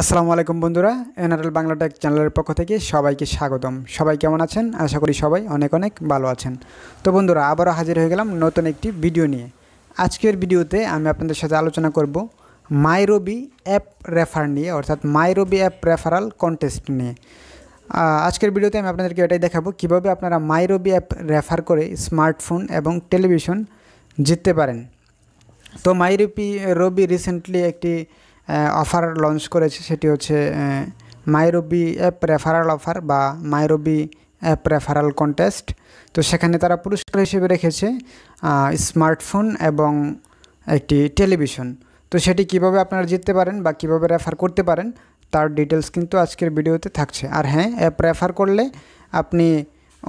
আসসালামু আলাইকুম বন্ধুরা এনআরএল বাংলা টেক চ্যানেলের পক্ষ থেকে সবাইকে স্বাগতম সবাই কেমন আছেন আশা করি সবাই অনেক অনেক ভালো আছেন তো বন্ধুরা আবারও হাজির হয়ে গেলাম নতুন একটি ভিডিও নিয়ে আজকের ভিডিওতে আমি আপনাদের সাথে আলোচনা করব মাইরবি অ্যাপ রেফার নিয়ে অর্থাৎ মাইরবি অ্যাপ রেফারাল কন্টেস্ট নিয়ে আজকের ভিডিওতে আমি আপনাদেরকে এটাই দেখাবো কিভাবে আপনারা মাইরবি অ্যাপ রেফার করে স্মার্টফোন এবং টেলিভিশন জিততে পারেন তো মাইরবি রবি রিসেন্টলি একটি অফার লঞ্চ করেছে সেটি হচ্ছে মাইরবি অ্যাপ রেফারাল অফার বা মাইরবি অ্যাপ রেফারাল কন্টেস্ট তো সেখানে তারা পুরস্কার হিসেবে রেখেছে স্মার্টফোন এবং একটি টেলিভিশন তো সেটি কিভাবে আপনারা জিততে পারেন বা কিভাবে রেফার করতে পারেন তার ডিটেলস কিন্তু আজকের ভিডিওতে থাকছে আর হ্যাঁ অ্যাপ রেফার করলে আপনি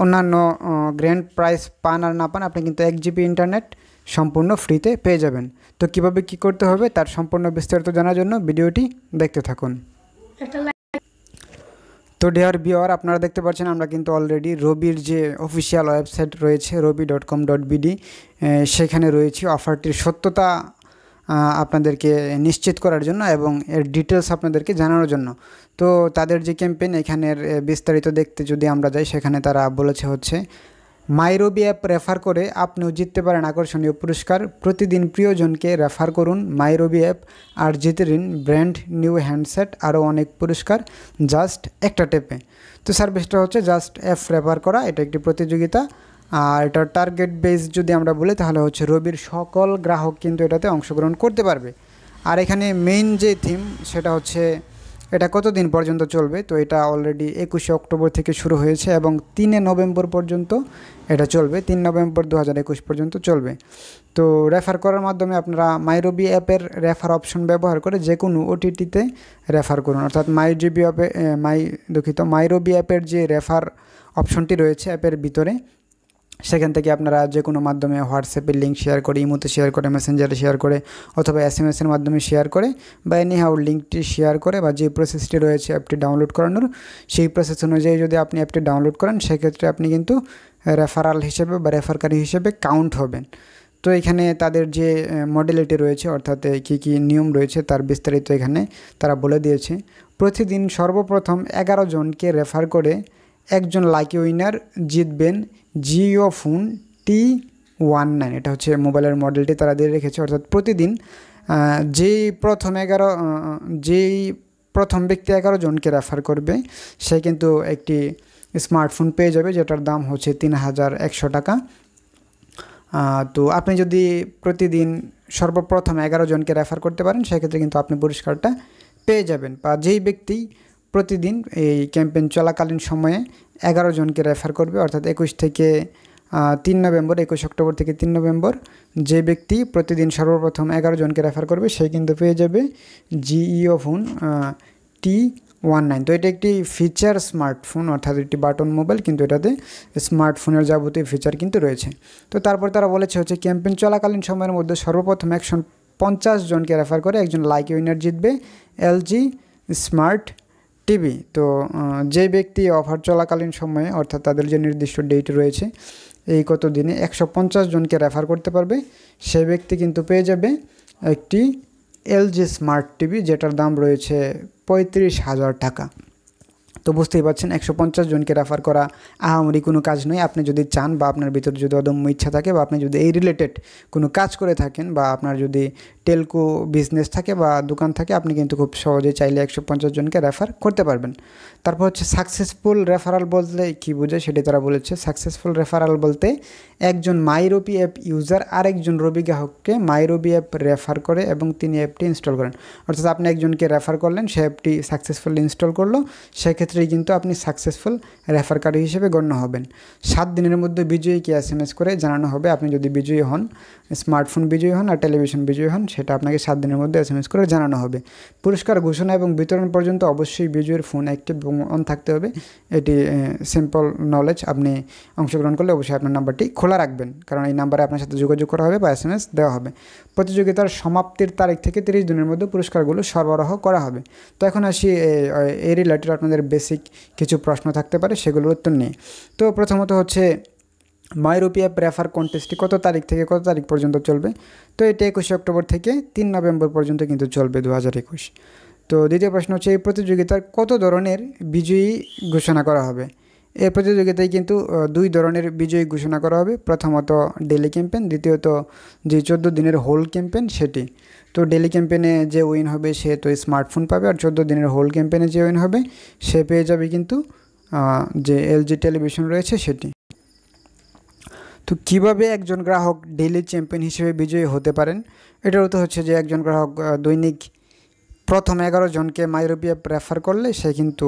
অন্যান্য গ্র্যান্ড প্রাইস পান আর না পান আপনি কিন্তু এক জিবি ইন্টারনেট সম্পূর্ণ ফ্রিতে পেয়ে যাবেন তো কিভাবে কি করতে হবে তার সম্পূর্ণ বিস্তারিত জানার জন্য ভিডিওটি দেখতে থাকুন তো ডেয়ার বিওয়ার আপনারা দেখতে পাচ্ছেন আমরা কিন্তু অলরেডি রবির যে অফিসিয়াল ওয়েবসাইট রয়েছে Robi dot com dot BD সেখানে রয়েছে অফারটির সত্যতা আপনাদেরকে নিশ্চিত করার জন্য এবং এর ডিটেলস আপনাদেরকে জানানোর জন্য তো তাদের যে ক্যাম্পেইন এখানের বিস্তারিত দেখতে যদি আমরা যাই সেখানে তারা বলেছে হচ্ছে মাইরোবি অ্যাপ রেফার করে আপনিও জিততে পারেন আকর্ষণীয় পুরস্কার প্রতিদিন প্রিয়জনকে রেফার করুন মাইরোবি অ্যাপ আর জিতে নিন ব্র্যান্ড নিউ হ্যান্ডসেট আরও অনেক পুরস্কার জাস্ট একটা টেপে তো সার্ভিসটা হচ্ছে জাস্ট অ্যাপ রেফার করা এটা একটি প্রতিযোগিতা আর এটা টার্গেট বেস যদি আমরা বলি তাহলে হচ্ছে রবির সকল গ্রাহক কিন্তু এটাতে অংশগ্রহণ করতে পারবে আর এখানে মেইন যে থিম সেটা হচ্ছে এটা কতদিন পর্যন্ত চলবে তো এটা অলরেডি একুশে অক্টোবর থেকে শুরু হয়েছে এবং তিনে নভেম্বর পর্যন্ত এটা চলবে তিন নভেম্বর দু পর্যন্ত চলবে তো রেফার করার মাধ্যমে আপনারা মাইরোবি অ্যাপের রেফার অপশন ব্যবহার করে যে কোনো ওটিটিতে রেফার করুন অর্থাৎ মাইজিবি অ্যাপে মাই দুঃখিত মাইরোবি অ্যাপের যে রেফার অপশনটি রয়েছে অ্যাপের ভিতরে সেখান থেকে আপনারা যে কোনো মাধ্যমে হোয়াটসঅ্যাপে লিঙ্ক শেয়ার করে ইমোতে শেয়ার করে মেসেঞ্জারে শেয়ার করে অথবা এস এম এসের মাধ্যমে শেয়ার করে বা হাউ লিঙ্কটি শেয়ার করে বা যে প্রসেসটি রয়েছে অ্যাপটি ডাউনলোড করানোর সেই প্রসেস অনুযায়ী যদি আপনি অ্যাপটি ডাউনলোড করেন সেক্ষেত্রে আপনি কিন্তু রেফারাল হিসেবে বা রেফারকারী হিসেবে কাউন্ট হবেন তো এখানে তাদের যে মডেলিটি রয়েছে অর্থাৎ কী কী নিয়ম রয়েছে তার বিস্তারিত এখানে তারা বলে দিয়েছে প্রতিদিন সর্বপ্রথম এগারো জনকে রেফার করে একজন লাকি উইনার জিতবেন Jio phone T one nine এটা হচ্ছে মোবাইলের মডেলটি তারা দিয়ে রেখেছে অর্থাৎ প্রতিদিন যেই প্রথম এগারো যেই প্রথম ব্যক্তি এগারো জনকে রেফার করবে সে কিন্তু একটি স্মার্টফোন পেয়ে যাবে যেটার দাম হচ্ছে তিন হাজার একশো টাকা তো আপনি যদি প্রতিদিন সর্বপ্রথম এগারো জনকে রেফার করতে পারেন সেক্ষেত্রে কিন্তু আপনি পুরস্কারটা পেয়ে যাবেন বা যেই ব্যক্তি প্রতিদিন এই ক্যাম্পেইন চলাকালীন সময়ে এগারো জনকে রেফার করবে অর্থাৎ একুশ থেকে তিন নভেম্বর একুশ অক্টোবর থেকে তিন নভেম্বর যে ব্যক্তি প্রতিদিন সর্বপ্রথম এগারো জনকে রেফার করবে সে কিন্তু পেয়ে যাবে Jio phone T one nine তো এটা একটি ফিচার স্মার্টফোন অর্থাৎ একটি বাটন মোবাইল কিন্তু এটাতে স্মার্টফোনের যাবতীয় ফিচার কিন্তু রয়েছে তো তারপর তারা বলেছে হচ্ছে ক্যাম্পেইন চলাকালীন সময়ের মধ্যে সর্বপ্রথম একশো পঞ্চাশ জনকে রেফার করে একজন লাইক উইনার জিতবে এলজি স্মার্ট টিভি তো যে ব্যক্তি অফার চলাকালীন সময়ে অর্থাৎ তাদের যে নির্দিষ্ট ডেট রয়েছে এই কত দিনে একশো জনকে রেফার করতে পারবে সে ব্যক্তি কিন্তু পেয়ে যাবে একটি এলজি স্মার্ট টিভি যেটার দাম রয়েছে পঁয়ত্রিশ হাজার টাকা তো বুঝতেই পারছেন একশো পঞ্চাশ জনকে রেফার করা আহামরি কোনো কাজ নয় আপনি যদি চান বা আপনার ভিতরে যদি অদম্য ইচ্ছা থাকে বা আপনি যদি এই রিলেটেড কোনো কাজ করে থাকেন বা আপনার যদি টেলকো বিজনেস থাকে বা দোকান থাকে আপনি কিন্তু খুব সহজে চাইলে একশো পঞ্চাশ জনকে রেফার করতে পারবেন তারপর হচ্ছে সাকসেসফুল রেফারাল বলতে কী বোঝে সেটি তারা বলেছে সাকসেসফুল রেফারাল বলতে একজন মাইরোপি অ্যাপ ইউজার আরেকজন রবি গ্রাহককে মাইরোবি অ্যাপ রেফার করে এবং তিনি অ্যাপটি ইনস্টল করেন অর্থাৎ আপনি একজনকে রেফার করলেন সে অ্যাপটি সাকসেসফুলি ইনস্টল করলো সেক্ষেত্রে ক্ষেত্রেই কিন্তু আপনি সাকসেসফুল রেফার কার্ড হিসেবে গণ্য হবেন সাত দিনের মধ্যে বিজয়ীকে এস এম এস করে জানানো হবে আপনি যদি বিজয়ী হন স্মার্টফোন বিজয়ী হন আর টেলিভিশন বিজয়ী হন সেটা আপনাকে সাত দিনের মধ্যে এস এম এস করে জানানো হবে পুরস্কার ঘোষণা এবং বিতরণ পর্যন্ত অবশ্যই বিজয়ীর ফোন অ্যাক্টিভ এবং অন থাকতে হবে এটি সিম্পল নলেজ আপনি অংশগ্রহণ করলে অবশ্যই আপনার নাম্বারটি খোলা রাখবেন কারণ এই নাম্বারে আপনার সাথে যোগাযোগ করা হবে বা এস এম এস দেওয়া হবে প্রতিযোগিতার সমাপ্তির তারিখ থেকে তিরিশ দিনের মধ্যে পুরস্কারগুলো সরবরাহ করা হবে তো এখন আসি এই রিলেটেড আপনাদের বেশ বেসিক কিছু প্রশ্ন থাকতে পারে সেগুলোর উত্তর নিয়ে তো প্রথমত হচ্ছে মাইরোপিয়া প্রেফার কন্টেস্টটি কত তারিখ থেকে কত তারিখ পর্যন্ত চলবে তো এটা একুশে অক্টোবর থেকে তিন নভেম্বর পর্যন্ত কিন্তু চলবে দু তো দ্বিতীয় প্রশ্ন হচ্ছে এই প্রতিযোগিতার কত ধরনের বিজয়ী ঘোষণা করা হবে এই প্রতিযোগিতায় কিন্তু দুই ধরনের বিজয়ী ঘোষণা করা হবে প্রথমত ডেলি ক্যাম্পেন দ্বিতীয়ত যে চোদ্দো দিনের হোল ক্যাম্পেন সেটি তো ডেলি ক্যাম্পেনে যে উইন হবে সে তো স্মার্টফোন পাবে আর চোদ্দো দিনের হোল ক্যাম্পেনে যে উইন হবে সে পেয়ে যাবে কিন্তু যে এলজি টেলিভিশন রয়েছে সেটি তো কিভাবে একজন গ্রাহক ডেলি চ্যাম্পিয়ন হিসেবে বিজয়ী হতে পারেন এটারও তো হচ্ছে যে একজন গ্রাহক দৈনিক প্রথম এগারো জনকে মাইরোপিয়া প্রেফার করলে সে কিন্তু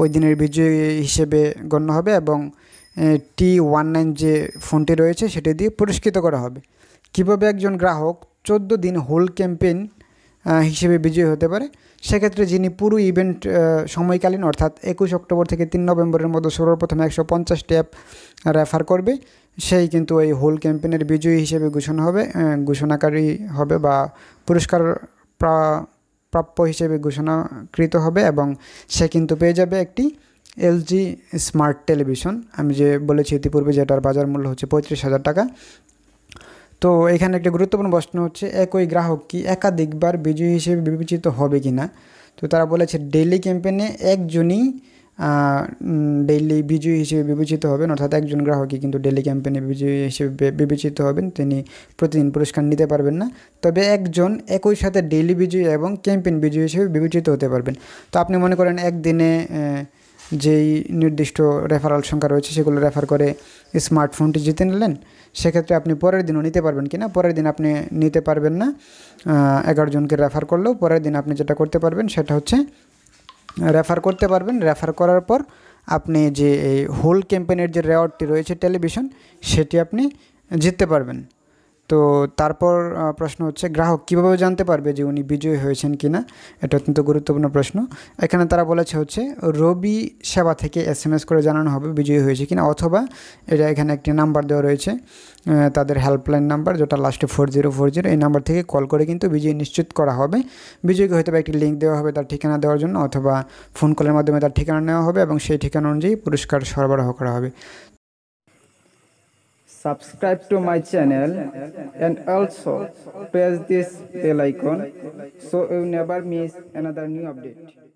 ওই দিনের বিজয়ী হিসেবে গণ্য হবে এবং টি ওয়ান নাইন যে ফোনটি রয়েছে সেটি দিয়ে পুরস্কৃত করা হবে কিভাবে একজন গ্রাহক চোদ্দো দিন হোল ক্যাম্পেইন হিসেবে বিজয়ী হতে পারে সেক্ষেত্রে যিনি পুরো ইভেন্ট সময়কালীন অর্থাৎ একুশ অক্টোবর থেকে তিন নভেম্বরের মধ্যে সর্বপ্রথম একশো পঞ্চাশটি অ্যাপ রেফার করবে সেই কিন্তু এই হোল ক্যাম্পেনের বিজয়ী হিসেবে ঘোষণা হবে ঘোষণাকারী হবে বা পুরস্কার প্রাপ্য হিসেবে ঘোষণাকৃত হবে এবং সে কিন্তু পেয়ে যাবে একটি এলজি স্মার্ট টেলিভিশন আমি যে বলেছি ইতিপূর্বে যেটার বাজার মূল্য হচ্ছে পঁয়ত্রিশ হাজার টাকা তো এখানে একটি গুরুত্বপূর্ণ প্রশ্ন হচ্ছে একই গ্রাহক কি একাধিকবার বিজয়ী হিসেবে বিবেচিত হবে কি না তো তারা বলেছে ডেলি ক্যাম্পেনে একজনই ডেইলি বিজয়ী হিসেবে বিবেচিত হবেন অর্থাৎ একজন গ্রাহকই কিন্তু ডেইলি ক্যাম্পেনে বিজয়ী হিসেবে বিবেচিত হবেন তিনি প্রতিদিন পুরস্কার নিতে পারবেন না তবে একজন একই সাথে ডেইলি বিজয়ী এবং ক্যাম্পেন বিজয়ী হিসেবে বিবেচিত হতে পারবেন তো আপনি মনে করেন একদিনে যেই নির্দিষ্ট রেফারাল সংখ্যা রয়েছে সেগুলো রেফার করে স্মার্টফোনটি জিতে নিলেন সেক্ষেত্রে আপনি পরের দিনও নিতে পারবেন কি না পরের দিন আপনি নিতে পারবেন না এগারো জনকে রেফার করলেও পরের দিন আপনি যেটা করতে পারবেন সেটা হচ্ছে রেফার করতে পারবেন রেফার করার পর আপনি যে এই হোল ক্যাম্পেনের যে রেওয়ার্ডটি রয়েছে টেলিভিশন সেটি আপনি জিততে পারবেন তো তারপর প্রশ্ন হচ্ছে গ্রাহক কিভাবে জানতে পারবে যে উনি বিজয়ী হয়েছেন কি না এটা অত্যন্ত গুরুত্বপূর্ণ প্রশ্ন এখানে তারা বলেছে হচ্ছে রবি সেবা থেকে এস এম এস করে জানানো হবে বিজয়ী হয়েছে কিনা অথবা এটা এখানে একটি নাম্বার দেওয়া রয়েছে তাদের হেল্পলাইন নাম্বার যেটা লাস্টে ফোর জিরো ফোর জিরো এই নাম্বার থেকে কল করে কিন্তু বিজয়ী নিশ্চিত করা হবে বিজয়ীকে হয়তো একটি লিঙ্ক দেওয়া হবে তার ঠিকানা দেওয়ার জন্য অথবা ফোন কলের মাধ্যমে তার ঠিকানা নেওয়া হবে এবং সেই ঠিকানা অনুযায়ী পুরস্কার সরবরাহ করা হবে subscribe to my channel and also press this bell icon so you never miss another new update